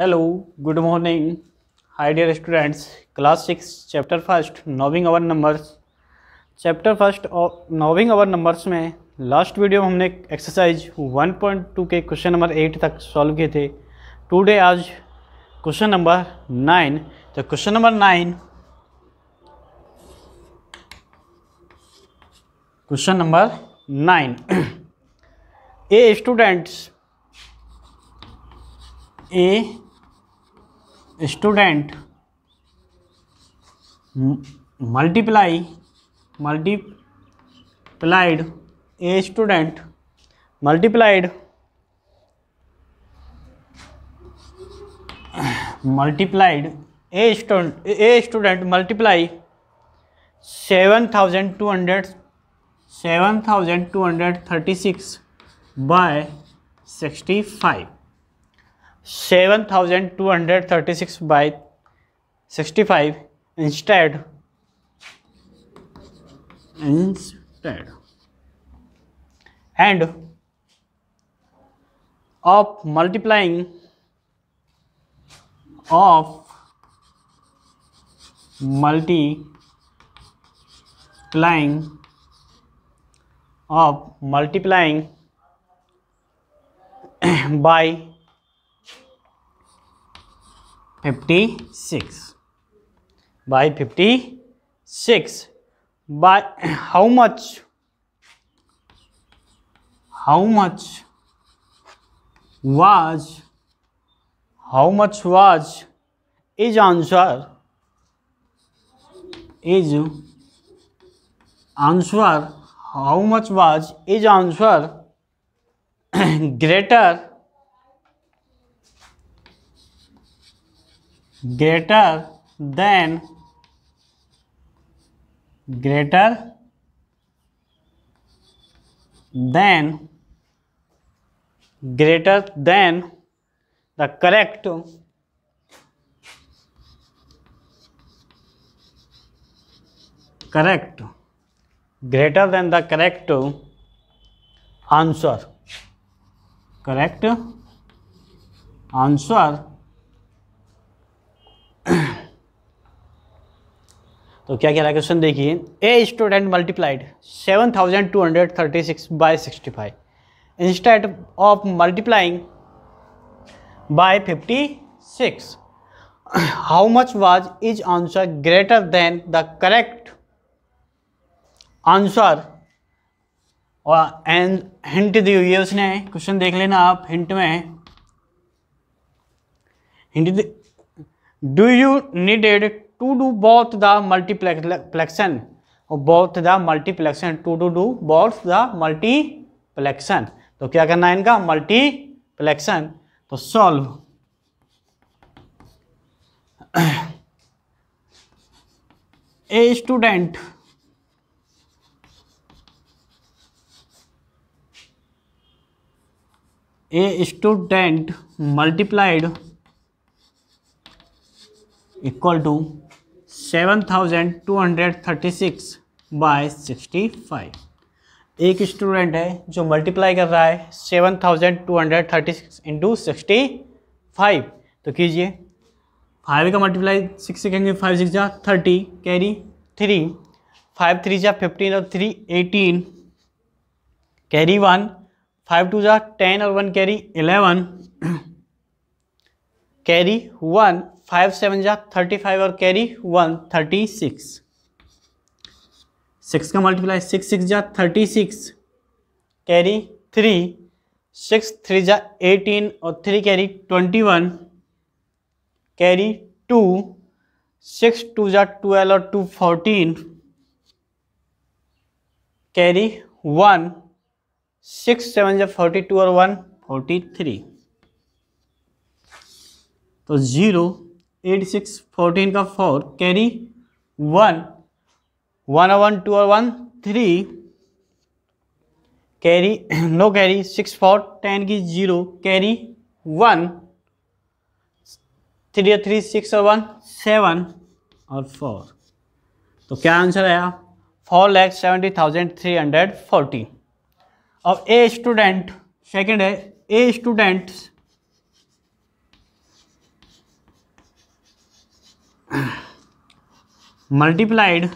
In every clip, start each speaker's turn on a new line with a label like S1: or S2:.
S1: hello good morning hi dear students class six chapter first knowing our numbers chapter first और knowing our numbers में last video में हमने exercise 1.2 के question number eight तक solve किए थे today आज क्वेश्चन नंबर नाइन तो question number nine question number nine a students a student multiply multiplied a student multiplied multiplied a student a student multiply seven thousand two hundred seven thousand two hundred thirty six by sixty five 7236 by 65 instead instead and of multiplying of multiplying of multiplying by fifty six by fifty six by how much how much was how much was is answer is answer how much was is answer greater greater than greater than greater than the correct correct greater than the correct answer correct answer तो क्या कह रहा है question देखिए a student multiplied seven thousand two hundred thirty six by sixty five instead of multiplying by fifty six how much was is answer greater than the correct answer और and hint दी हुई है उसने question देख लेना आप hint में hint do you needed to do both the multiplication both the multiplication to do do both the multiplication तो क्या करना है इनका मल्टीप्लेक्शन तो solve a student a student multiplied equal to seven thousand two hundred thirty six by sixty five एक student है जो multiply कर रहा है seven thousand two hundred thirty six into sixty five तो कीजिए फाइव का मल्टीप्लाई सिक्स से करेंगे फाइव सिक्स जा thirty carry three five three जा फिफ्टीन और three eighteen carry one five two जा टेन और one carry eleven carry one five seven जा थर्टी फाइव और carry one thirty six six का मल्टीप्लाई सिक्स सिक्स जा thirty six carry three six three जा eighteen और three carry twenty one carry two six two जा twelve और two fourteen carry one six seven जा forty two और one forty three तो zero eight six fourteen का four carry one one और one two और one three carry no carry six four ten की zero carry one three और three six और one seven और four तो क्या आंसर आया four lakh seventy thousand three hundred forty अब ए स्टूडेंट सेकेंड है ए स्टूडेंट्स मल्टीप्लाइड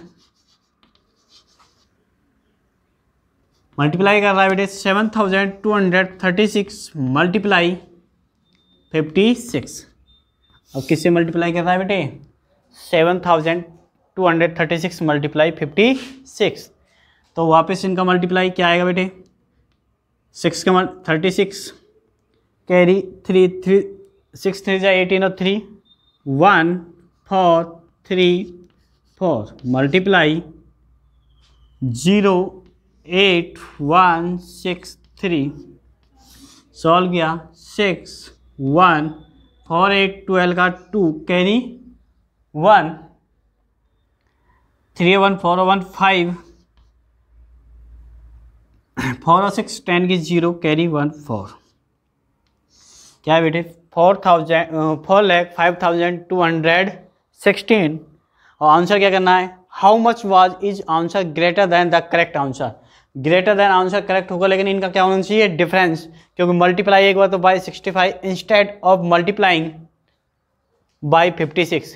S1: मल्टीप्लाई कर रहा है बेटे seven thousand two hundred thirty six multiply fifty six अब किससे मल्टीप्लाई कर रहा है बेटे seven thousand two hundred thirty six multiply fifty six तो वापस इनका मल्टीप्लाई क्या आएगा बेटे सिक्स का मल thirty six carry three three six three जा एटीन और three one four three four multiply zero eight one six three solve गया six one four eight twelve का two carry one three one four one five four और six ten की zero carry one four क्या बेटे four thousand four lakh five thousand two hundred sixteen और answer क्या करना है how much was is answer greater than the correct answer greater than answer correct होगा लेकिन इनका क्या होना चाहिए डिफरेंस क्योंकि मल्टीप्लाई एक बार तो by sixty five instead of multiplying by fifty six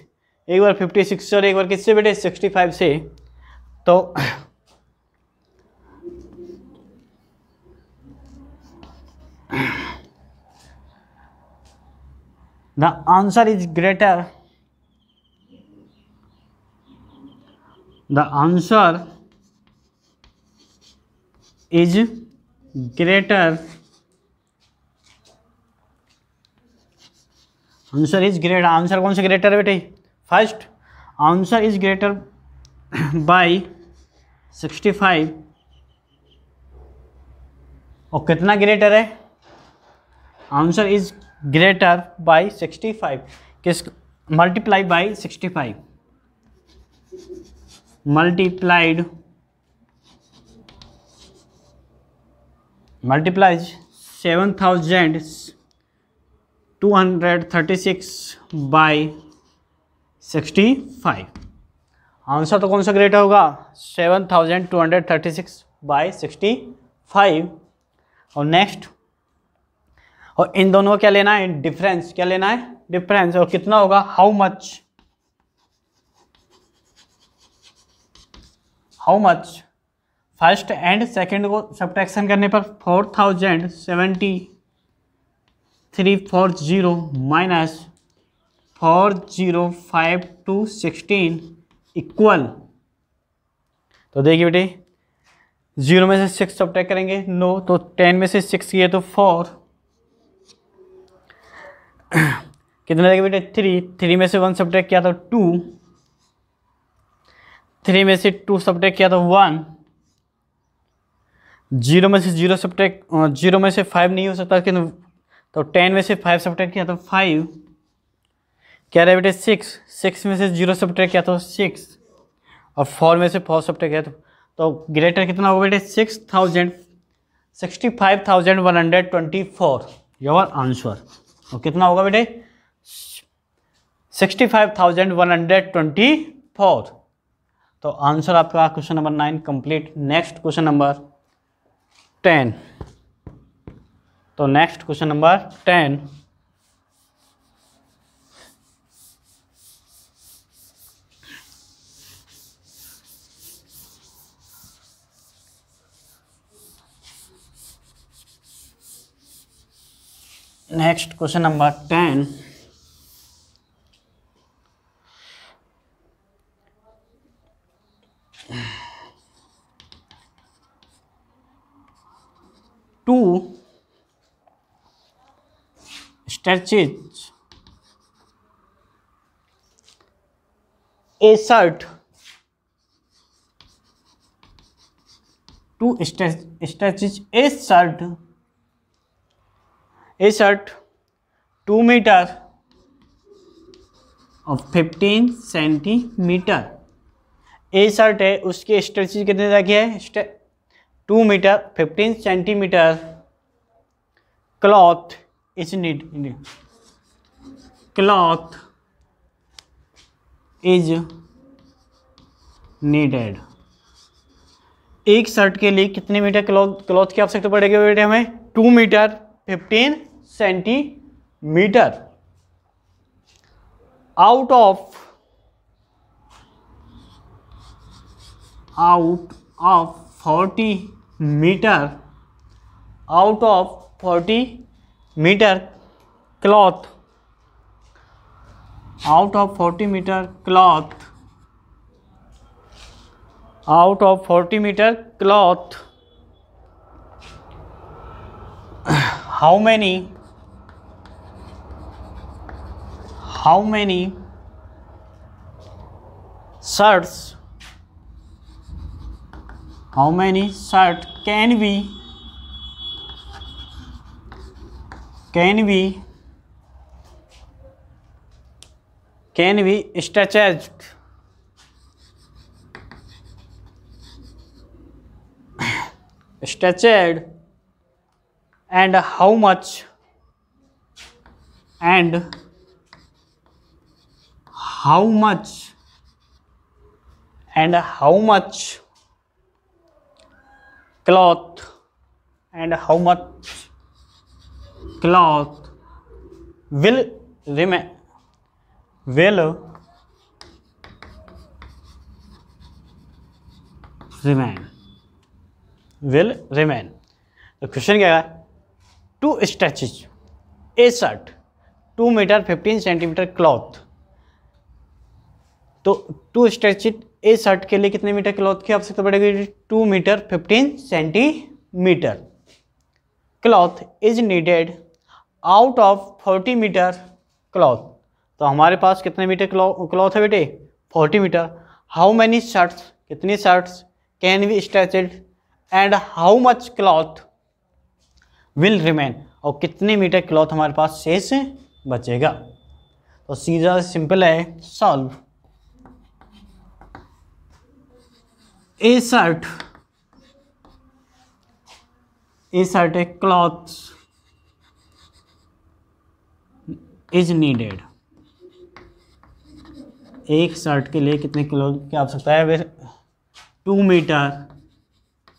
S1: एक बार फिफ्टी सिक्स और एक बार किससे बेटे सिक्सटी फाइव से तो the answer is greater the answer is greater answer is greater answer कौन सा ग्रेटर है बेटे first answer is greater by five और कितना ग्रेटर है answer is greater by five किस multiply by five multiplied multiplies seven thousand two hundred thirty six by sixty five answer तो कौन सा ग्रेटर होगा seven thousand two hundred thirty six by sixty five और next और इन दोनों का क्या लेना है डिफरेंस क्या लेना है डिफरेंस और कितना होगा how much how much first and second को सब्ट्रैक्शन करने पर four thousand seventy three four zero minus four zero five two sixteen equal तो देखिए बेटे जीरो में से सिक्स सब्ट्रैक्ट करेंगे नो तो टेन में से सिक्स किए तो फोर कितना देखिए बेटे थ्री थ्री में से वन सब्ट्रैक्ट किया तो टू थ्री में से टू सब्टेक्ट किया तो वन जीरो में से जीरो सब्टेक्ट जीरो में से फाइव नहीं हो सकता कि तो टेन में से फाइव सब्टेक्ट किया तो फाइव क्या रहा बेटे सिक्स सिक्स में से जीरो सब्ट्रैक्ट किया तो सिक्स और फोर में से फोर सब्ट्रैक्ट किया तो तो ग्रेटर कितना होगा बेटे six thousand sixty five thousand one hundred twenty four your answer और कितना होगा बेटे sixty five thousand one hundred twenty four तो आंसर आपका question number nine complete next question number ten तो next question number ten next question number ten a shirt to a shirt a shirt two meter और fifteen centimeter a shirt है उसके stretches कितने रखी है two meter fifteen centimeter cloth is need cloth is needed एक shirt के लिए कितने मीटर क्लॉथ क्लॉथ की आवश्यकता पड़ेगी बेटे हमें two meter fifteen centimeter out of out of forty meter out of forty meter cloth out of 40 meter cloth out of 40 meter cloth how many how many shirts how many shirts can be can we can we stretches stretched and how much and how much and how much cloth and how much cloth will remain will remain will remain तो question क्या है to stretches a shirt two meter fifteen centimeter cloth तो to stretches a shirt के लिए कितने meter cloth की आवश्यकता पड़ेगी two meter fifteen centimeter cloth is needed out of forty meter cloth तो हमारे पास कितने मीटर क्लॉथ है बेटे forty meter how many shirts कितनी shirts can we stretched and how much cloth will remain और कितने मीटर क्लॉथ हमारे पास शेष बचेगा तो सीधा सिंपल है solve a shirt a shirt है क्लॉथ्स इज नीडेड एक शर्ट के लिए कितने किलो की आवश्यकता है टू मीटर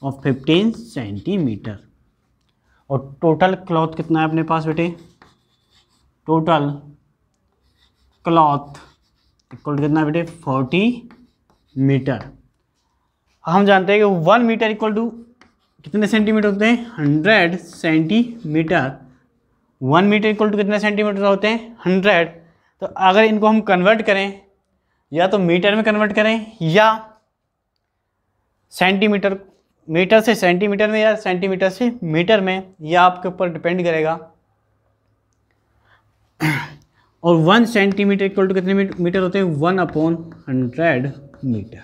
S1: और फिफ्टीन सेंटीमीटर और टोटल क्लॉथ कितना है अपने पास बेटे टोटल क्लॉथ इक्वल कितना बेटे फोर्टी मीटर हम जानते हैं कि वन मीटर इक्वल टू कितने सेंटीमीटर होते हैं hundred centimeter one meter equal to कितने सेंटीमीटर होते हैं हंड्रेड तो अगर इनको हम कन्वर्ट करें या तो मीटर में कन्वर्ट करें या सेंटीमीटर मीटर से सेंटीमीटर में या सेंटीमीटर से मीटर में यह आपके ऊपर डिपेंड करेगा और वन सेंटीमीटर इक्वल टू कितने मीटर होते हैं वन अपॉन हंड्रेड मीटर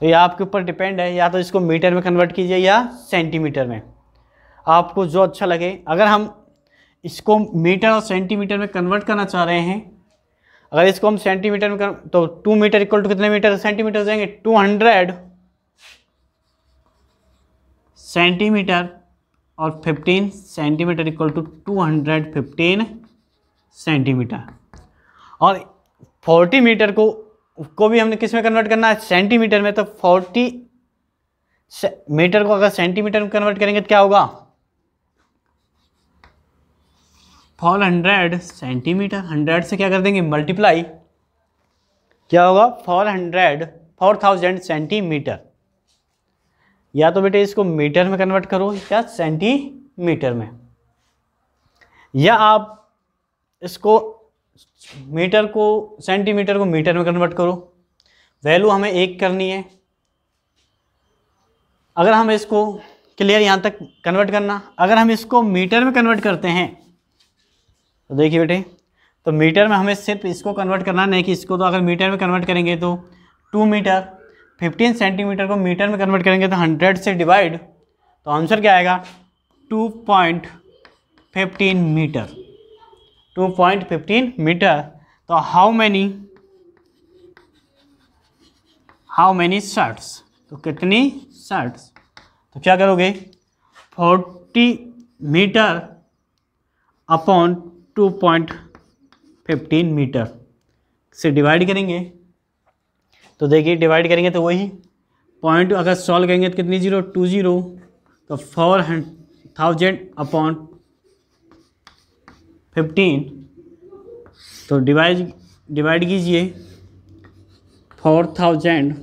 S1: तो यह आपके ऊपर डिपेंड है या तो इसको मीटर में कन्वर्ट कीजिए या सेंटीमीटर में आपको जो अच्छा लगे अगर हम इसको मीटर और सेंटीमीटर में कन्वर्ट करना चाह रहे हैं अगर इसको हम सेंटीमीटर में कर तो टू मीटर इक्वल टू कितने मीटर सेंटीमीटर जाएंगे टू हंड्रेड सेंटीमीटर और fifteen centimeter equal to two hundred fifteen centimeter और फोर्टी मीटर को को भी हमने किस में कन्वर्ट करना है सेंटीमीटर में तो फोर्टी मीटर को अगर सेंटीमीटर में कन्वर्ट करेंगे तो क्या होगा फॉर हंड्रेड सेंटीमीटर हंड्रेड से क्या कर देंगे मल्टीप्लाई क्या होगा four hundred four thousand centimeter या तो बेटे इसको मीटर में कन्वर्ट करो या सेंटीमीटर में या आप इसको मीटर को सेंटीमीटर को मीटर में कन्वर्ट करो वैल्यू हमें एक करनी है अगर हम इसको क्लियर यहाँ तक कन्वर्ट करना अगर हम इसको मीटर में कन्वर्ट करते हैं तो देखिए बेटे तो मीटर में हमें सिर्फ इसको कन्वर्ट करना नहीं कि इसको तो अगर मीटर में कन्वर्ट करेंगे तो टू मीटर फिफ्टीन सेंटीमीटर को मीटर में कन्वर्ट करेंगे तो हंड्रेड से डिवाइड तो आंसर क्या आएगा two point fifteen meter two point fifteen meter तो how many how many shirts तो कितनी शर्ट्स तो क्या करोगे forty meter upon two point fifteen meter से डिवाइड करेंगे तो देखिए डिवाइड करेंगे तो वही पॉइंट अगर सॉल्व करेंगे तो कितनी जीरो टू जीरो तो फोर थाउजेंड अपॉन फिफ्टीन तो डिवाइड डिवाइड कीजिए फोर थाउजेंड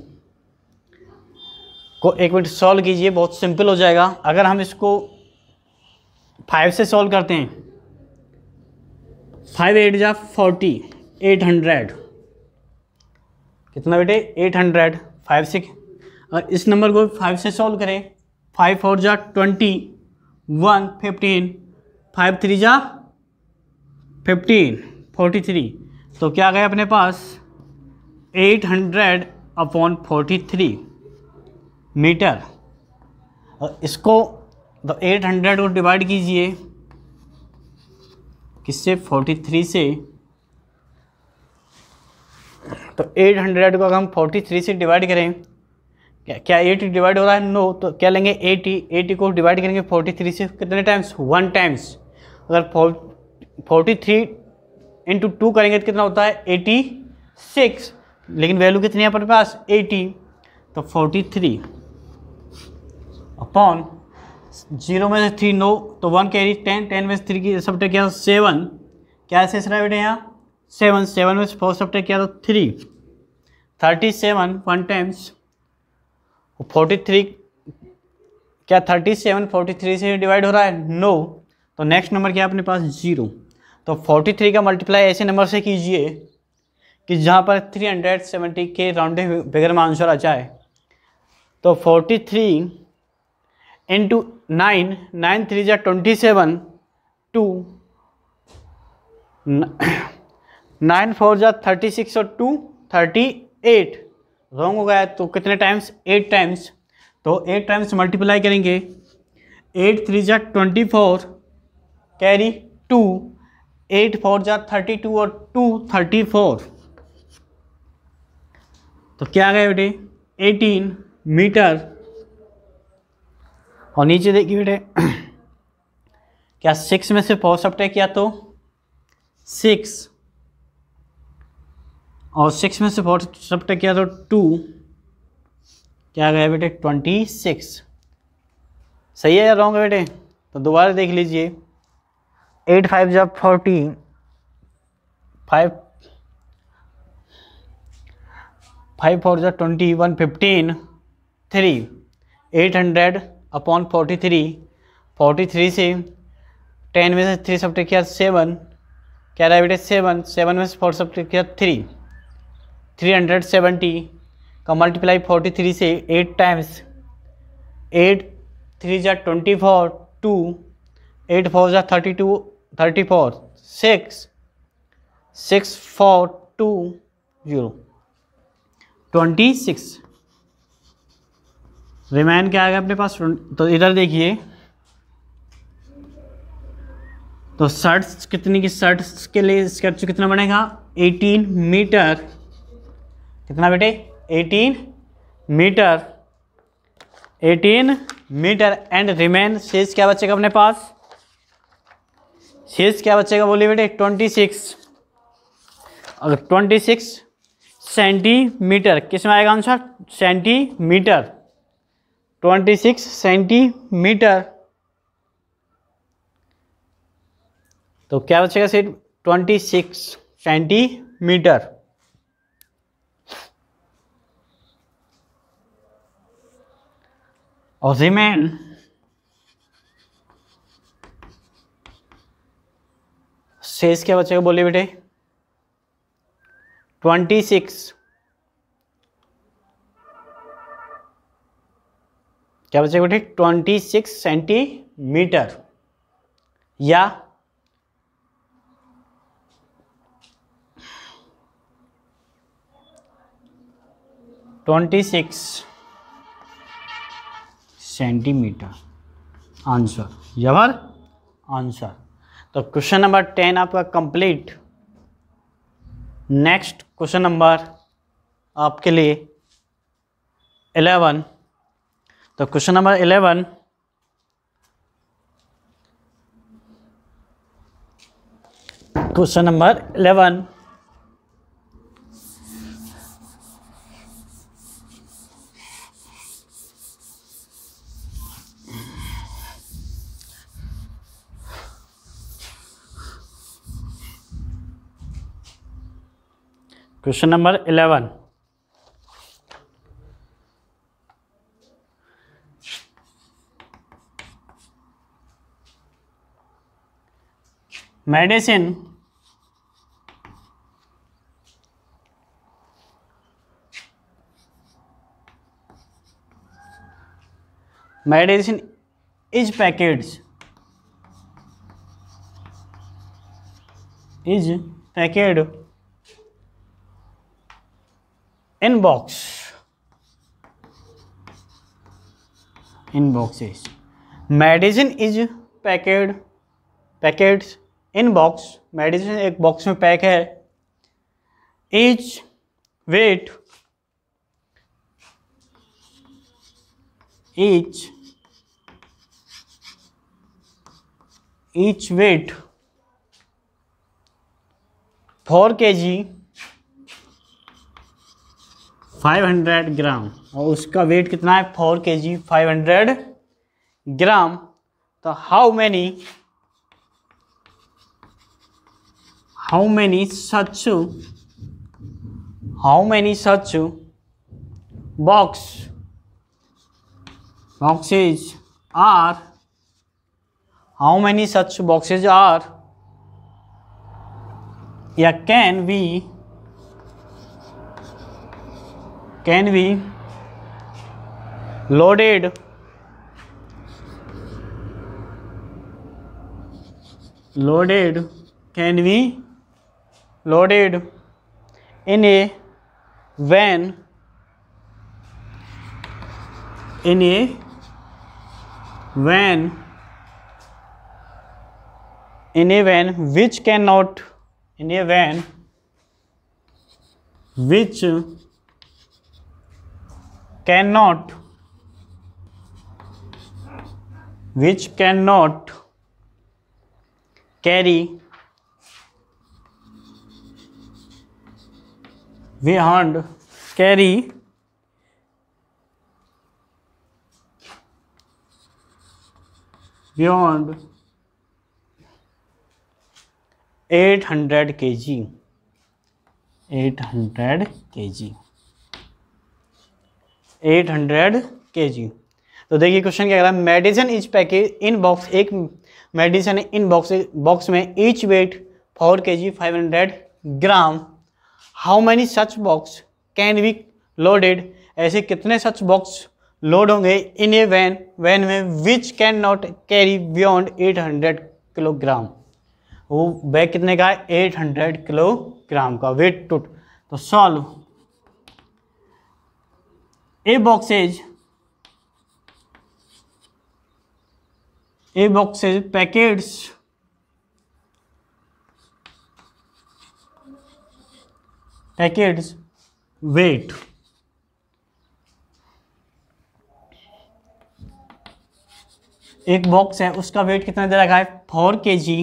S1: को एक मिनट सॉल्व कीजिए बहुत सिंपल हो जाएगा अगर हम इसको फाइव से सॉल्व करते हैं फाइव एट जा फोर्टी एट हंड्रेड कितना बेटे एट हंड्रेड फाइव से और इस नंबर को फाइव से सॉल्व करें फाइव फोर जा twenty one fifteen five three जा फिफ्टीन फोर्टी थ्री तो क्या गया अपने पास eight hundred upon forty three meter और इसको तो एट हंड्रेड को डिवाइड कीजिए किससे 43 से तो 800 को अगर हम 43 से डिवाइड करें क्या क्या एटी डिवाइड हो रहा है नो तो क्या लेंगे एटी एटी को डिवाइड करेंगे फोर्टी थ्री से कितने टाइम्स वन टाइम्स अगर फोर्टी थ्री इंटू टू करेंगे तो कितना होता है एटी सिक्स लेकिन वैल्यू कितनी है अपने पास एटी तो फोर्टी थ्री अपॉन जीरो में से थ्री नो तो वन कैरी टेन टेन में से थ्री की सब किया सेवन तो क्या शेष रहा है बेटे यहाँ सेवन सेवन में से फोर सब किया था three thirty seven one times forty three क्या थर्टी सेवन फोर्टी थ्री से डिवाइड हो रहा है नो तो नेक्स्ट नंबर क्या अपने पास जीरो तो फोर्टी थ्री का मल्टीप्लाई ऐसे नंबर से कीजिए कि जहाँ पर थ्री हंड्रेड सेवेंटी के राउंड बगैर में आंसर आ जाए तो forty three into nine nine three जै twenty seven two nine four जै थर्टी सिक्स और टू थर्टी एट रॉन्ग हो गया तो कितने टाइम्स एट टाइम्स तो एट टाइम्स मल्टीप्लाई करेंगे एट थ्री जै twenty four carry two eight four जै थर्टी टू और टू थर्टी फोर तो क्या आ गया बेटे एटीन मीटर और नीचे देखिए बेटे क्या सिक्स में से फोर सब्ट्रैक्ट किया तो सिक्स और सिक्स में से फोर सब्ट्रैक्ट किया तो टू क्या गया बेटे ट्वेंटी सिक्स सही है या रॉन्ग है बेटे तो दोबारा देख लीजिए एट फाइव जब फोर्टी फाइव फाइव फोर जब twenty one fifteen three eight hundred upon forty three forty three से टेन में से थ्री सब्टेक्ट किया सेवन क्या रहा बेटे सेवन सेवन में से फोर सब्टेक्ट किया थ्री थ्री हंड्रेड सेवेंटी का मल्टीप्लाई फोर्टी थ्री से एट टाइम्स एट थ्री ज़ा twenty four two eight four ज़ा thirty two thirty four six six four two zero twenty six remain क्या आ गया अपने पास तो इधर देखिए तो सर्ट्स कितनी की सर्ट्स के लिए स्केच कितना बनेगा 18 मीटर कितना बेटे 18 मीटर 18 मीटर एंड रिमेन शेष क्या बचेगा अपने पास शेष क्या बचेगा बोलिए बेटे 26 अगर 26 सेंटीमीटर किस में आएगा answer centimeter twenty six centimeter तो क्या बचेगा सिर्फ ट्वेंटी सिक्स सेंटीमीटर ओजीमैन शेष क्या बचेगा बोलिए बेटे ट्वेंटी सिक्स क्या बचेगा बेटे ट्वेंटी सिक्स सेंटीमीटर या twenty six centimeter answer your answer तो क्वेश्चन नंबर टेन आपका कंप्लीट नेक्स्ट क्वेश्चन नंबर आपके लिए एलेवन तो question number eleven question number eleven question number eleven medicine medicine is package is packed in box in boxes medicine is packed packets in box medicine एक box में pack है each weight weight four k g five hundred ग्राम और उसका weight कितना है four k g five hundred gram तो how many how many such how many such box boxes are how many such boxes are yeah can we can we loaded loaded can we loaded in a van in a van in a van which cannot in a van which cannot which cannot carry g eight hundred 800 g eight hundred k g तो देखिए question क्या कह रहा है medicine is package in box एक medicine in box box में each weight four k g five hundred gram how many such box can be loaded ऐसे कितने सच बॉक्स लोड होंगे इन ए वैन वैन में which can not carry beyond 800 kilogram वो bag कितने का है 800 किलोग्राम का वेट टूट तो solve a boxes a boxes packets decades wait एक बॉक्स है उसका वेट कितना दे रखा है four k g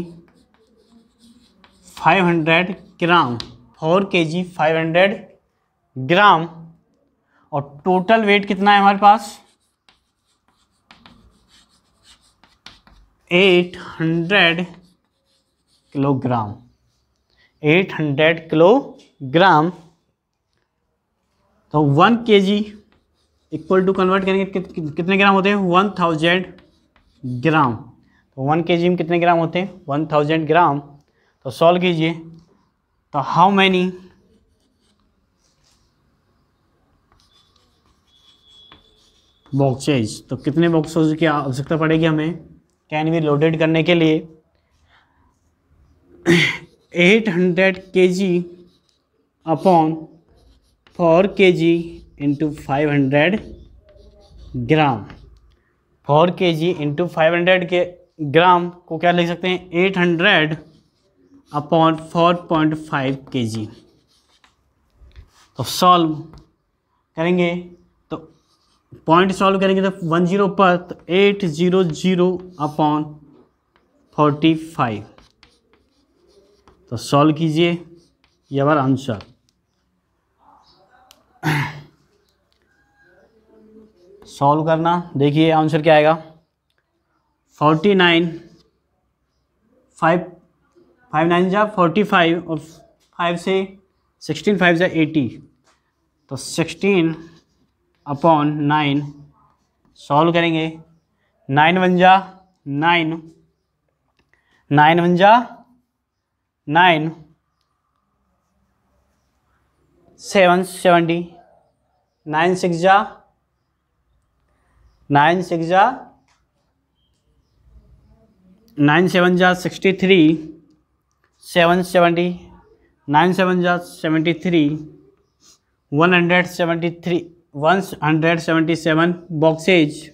S1: five hundred gram four k g five hundred ग्राम और टोटल वेट कितना है हमारे पास एट हंड्रेड किलोग्राम 800 किलोग्राम तो one k g equal to convert करेंगे कि, कि, कितने ग्राम होते हैं वन थाउजेंड ग्राम तो वन के जी में कितने ग्राम होते हैं वन थाउजेंड ग्राम तो सॉल्व कीजिए तो हाउ मैनी बॉक्सेज तो कितने बॉक्सेज की आवश्यकता पड़ेगी हमें कैन भी लोडेड करने के लिए एट हंड्रेड के जी upon four k g into five hundred gram four k g into five hundred के ग्राम को क्या लिख सकते हैं eight hundred upon four point five k g तो सॉल्व करेंगे तो पॉइंट सॉल्व करेंगे तो वन जीरो पर तो eight zero zero upon forty five तो सॉल्व कीजिए यावर आंसर सॉल्व करना देखिए आंसर क्या आएगा forty nine five five nine जा फोर्टी फाइव और फाइव से सिक्सटीन फाइव जा एटी तो सिक्सटीन अपॉन नाइन सॉल्व करेंगे नाइन वन जा नाइन नाइन वन जा nine seven seventy nine six जा नाइन सिक्स जा नाइन सेवन जा sixty three seven seventy nine seven जा seventy three one hundred seventy three one hundred seventy seven boxes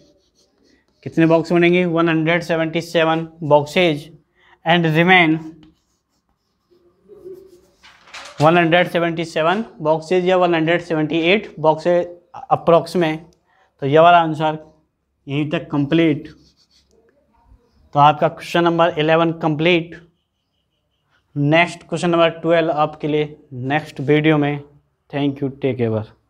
S1: कितने box बनेंगे one hundred seventy seven boxes and remain 177 boxes या 178 boxes approx में तो यह वाला आंसर यहीं तक कंप्लीट तो आपका question number 11 complete next question number 12 आपके लिए नेक्स्ट वीडियो में थैंक यू टेक एवर